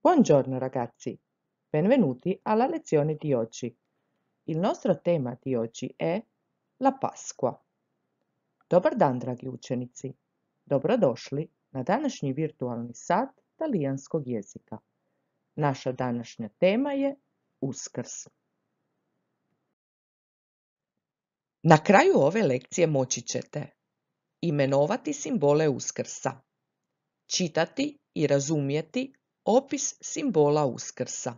Buongiorno ragazzi, benvenuti alla lezione di oggi. Il nostro tema di oggi è la Pasqua. Dobar dan, dragi učenici. Dobrodošli na današnji virtualni sat talijanskog jezika. Naša današnja tema je Uskrs. Na kraju ove lekcije moći ćete imenovati simbole Uskrsa, čitati i razumjeti opis simbola Uskrsa,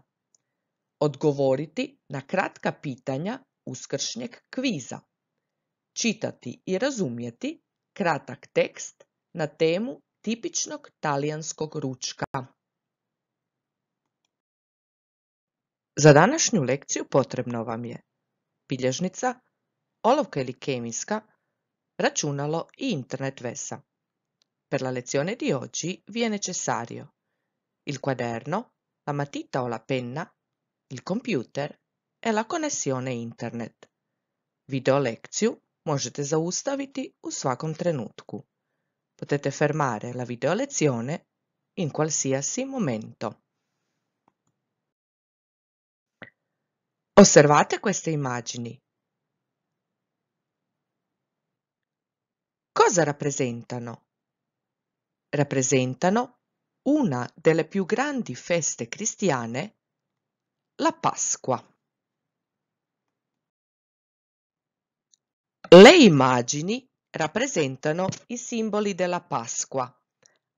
odgovoriti na kratka pitanja uskršnjeg kviza, čitati i razumjeti kratak tekst na temu tipičnog talijanskog ručka. Za današnju lekciju potrebno vam je bilježnica, olovka ili kemijska, računalo i internet vesa. Per la lezione di oggi viene necessario. il quaderno, la matita o la penna, il computer e la connessione internet. Video lezione možete zaustaviti u svakom trenutku. Potete fermare la video lezione in qualsiasi momento. Osservate queste immagini. Cosa rappresentano? Rappresentano una delle più grandi feste cristiane, la Pasqua. Le immagini rappresentano i simboli della Pasqua.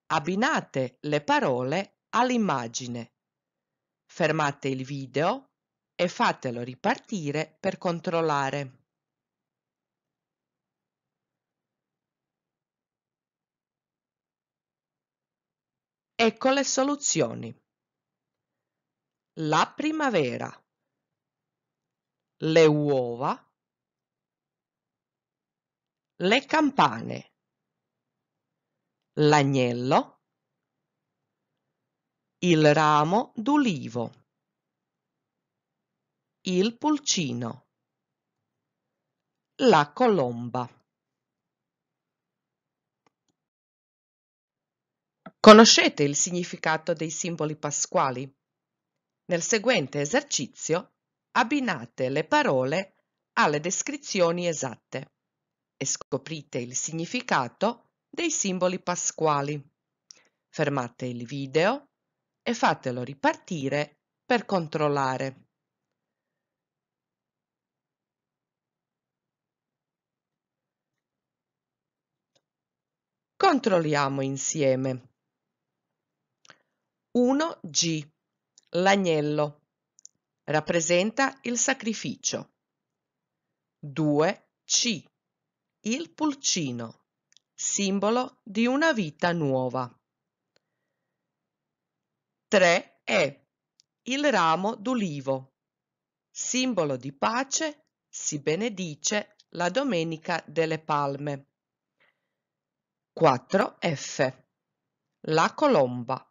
Abbinate le parole all'immagine. Fermate il video e fatelo ripartire per controllare. Ecco le soluzioni. La primavera. Le uova. Le campane. L'agnello. Il ramo d'ulivo. Il pulcino. La colomba. Conoscete il significato dei simboli pasquali? Nel seguente esercizio abbinate le parole alle descrizioni esatte e scoprite il significato dei simboli pasquali. Fermate il video e fatelo ripartire per controllare. Controlliamo insieme. 1 G. L'agnello. Rappresenta il sacrificio. 2 C. Il pulcino. Simbolo di una vita nuova. 3 E. Il ramo d'ulivo. Simbolo di pace, si benedice la Domenica delle Palme. 4 F. La colomba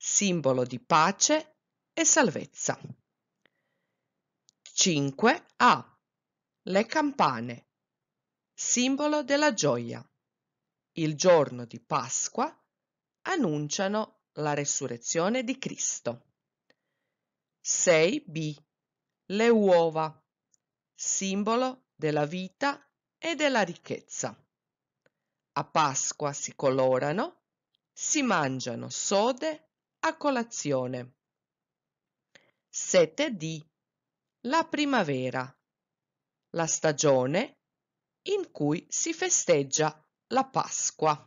simbolo di pace e salvezza. 5 A. Le campane, simbolo della gioia. Il giorno di Pasqua annunciano la resurrezione di Cristo. 6 B. Le uova, simbolo della vita e della ricchezza. A Pasqua si colorano, si mangiano sode a colazione. 7D. La primavera. La stagione in cui si festeggia la Pasqua.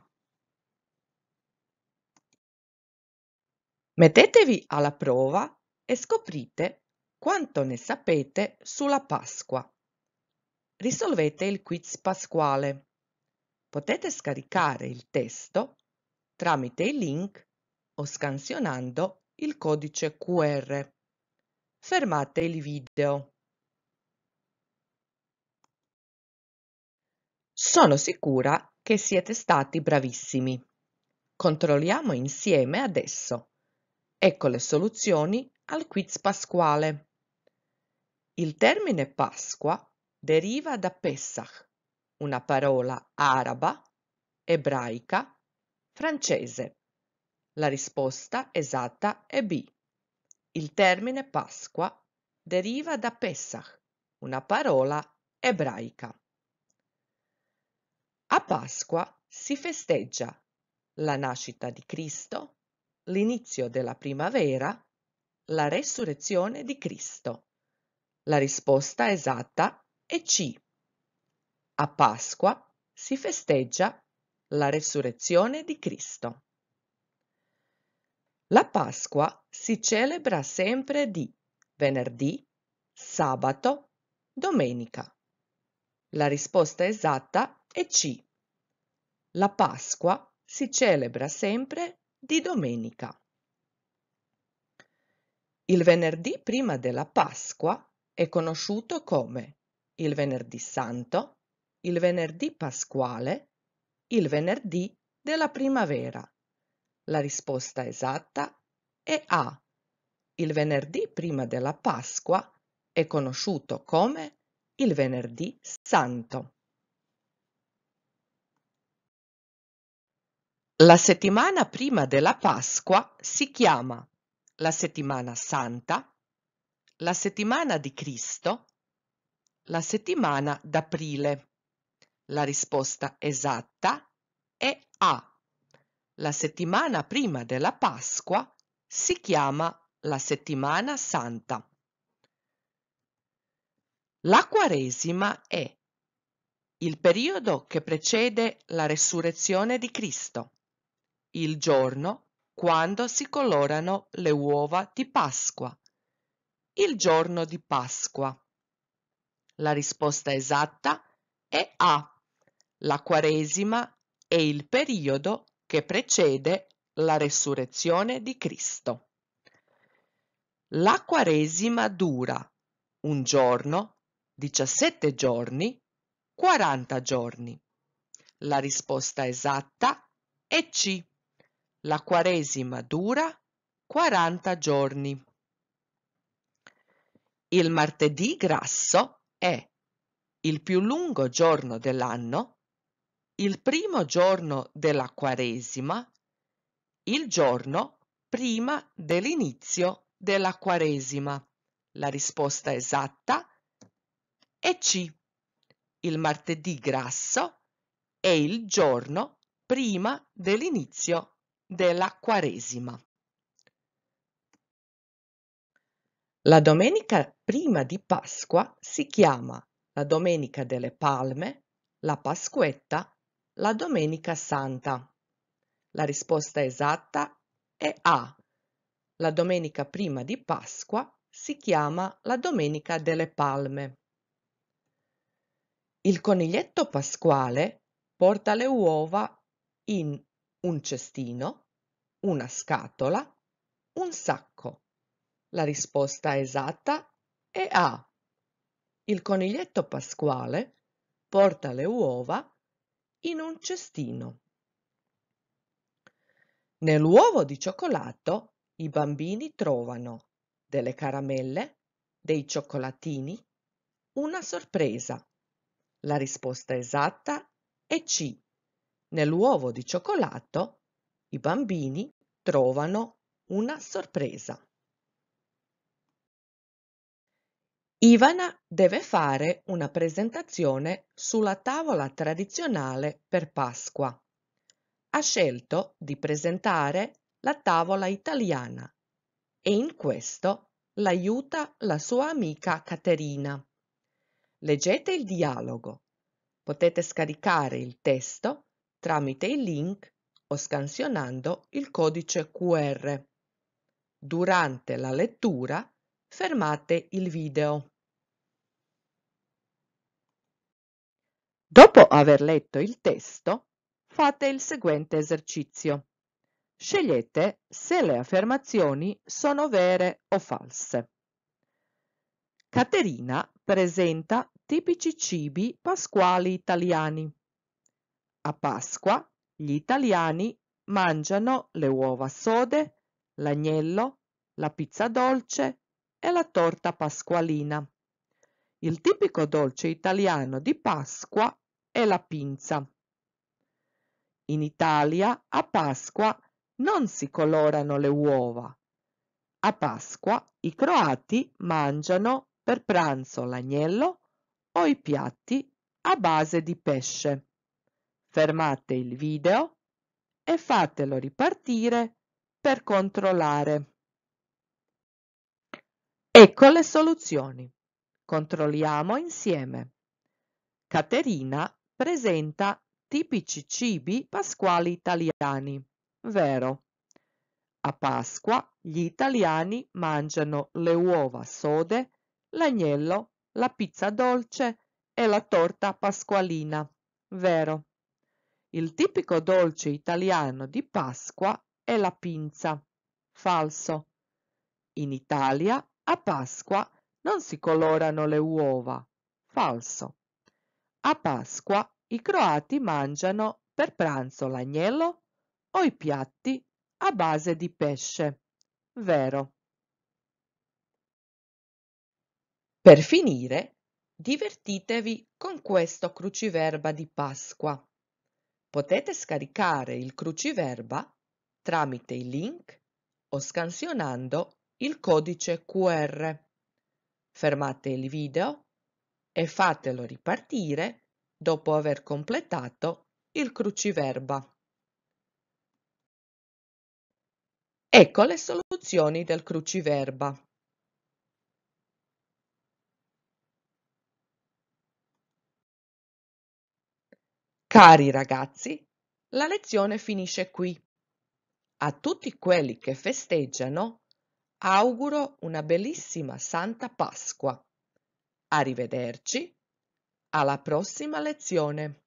Mettetevi alla prova e scoprite quanto ne sapete sulla Pasqua. Risolvete il quiz pasquale. Potete scaricare il testo tramite il link o scansionando il codice qr. Fermate il video. Sono sicura che siete stati bravissimi. Controlliamo insieme adesso. Ecco le soluzioni al quiz pasquale. Il termine Pasqua deriva da Pesach, una parola araba, ebraica, francese. La risposta esatta è B. Il termine Pasqua deriva da Pesach, una parola ebraica. A Pasqua si festeggia la nascita di Cristo, l'inizio della primavera, la resurrezione di Cristo. La risposta esatta è C. A Pasqua si festeggia la resurrezione di Cristo. La Pasqua si celebra sempre di venerdì, sabato, domenica. La risposta esatta è C. La Pasqua si celebra sempre di domenica. Il venerdì prima della Pasqua è conosciuto come il venerdì santo, il venerdì pasquale, il venerdì della primavera. La risposta esatta è A. Il venerdì prima della Pasqua è conosciuto come il Venerdì Santo. La settimana prima della Pasqua si chiama la settimana santa, la settimana di Cristo, la settimana d'aprile. La risposta esatta è A. La settimana prima della Pasqua si chiama la settimana santa. La Quaresima è il periodo che precede la resurrezione di Cristo, il giorno quando si colorano le uova di Pasqua, il giorno di Pasqua. La risposta esatta è A. La Quaresima è il periodo che precede la resurrezione di Cristo. La Quaresima dura un giorno, 17 giorni, 40 giorni. La risposta esatta è C. La Quaresima dura 40 giorni. Il martedì grasso è il più lungo giorno dell'anno il primo giorno della Quaresima, il giorno prima dell'inizio della Quaresima. La risposta esatta è C. Il martedì grasso è il giorno prima dell'inizio della Quaresima. La domenica prima di Pasqua si chiama la Domenica delle Palme, la Pasquetta la Domenica Santa? La risposta esatta è A. La domenica prima di Pasqua si chiama la Domenica delle Palme. Il coniglietto pasquale porta le uova in un cestino, una scatola, un sacco. La risposta esatta è A. Il coniglietto pasquale porta le uova in in un cestino. Nell'uovo di cioccolato i bambini trovano delle caramelle, dei cioccolatini, una sorpresa. La risposta esatta è C. Nell'uovo di cioccolato i bambini trovano una sorpresa. Ivana deve fare una presentazione sulla tavola tradizionale per Pasqua. Ha scelto di presentare la tavola italiana e in questo l'aiuta la sua amica Caterina. Leggete il dialogo. Potete scaricare il testo tramite il link o scansionando il codice QR. Durante la lettura fermate il video. Dopo aver letto il testo, fate il seguente esercizio. Scegliete se le affermazioni sono vere o false. Caterina presenta tipici cibi pasquali italiani. A Pasqua gli italiani mangiano le uova sode, l'agnello, la pizza dolce e la torta pasqualina. Il tipico dolce italiano di Pasqua e la pinza. In Italia a Pasqua non si colorano le uova. A Pasqua i croati mangiano per pranzo l'agnello o i piatti a base di pesce. Fermate il video e fatelo ripartire per controllare. Ecco le soluzioni. Controlliamo insieme. Caterina Presenta tipici cibi pasquali italiani. Vero. A Pasqua gli italiani mangiano le uova sode, l'agnello, la pizza dolce e la torta pasqualina. Vero. Il tipico dolce italiano di Pasqua è la pinza. Falso. In Italia a Pasqua non si colorano le uova. Falso. A Pasqua i croati mangiano per pranzo l'agnello o i piatti a base di pesce. Vero. Per finire, divertitevi con questo cruciverba di Pasqua. Potete scaricare il cruciverba tramite i link o scansionando il codice QR. Fermate il video e fatelo ripartire dopo aver completato il cruciverba. Ecco le soluzioni del cruciverba. Cari ragazzi, la lezione finisce qui. A tutti quelli che festeggiano auguro una bellissima Santa Pasqua. Arrivederci, alla prossima lezione.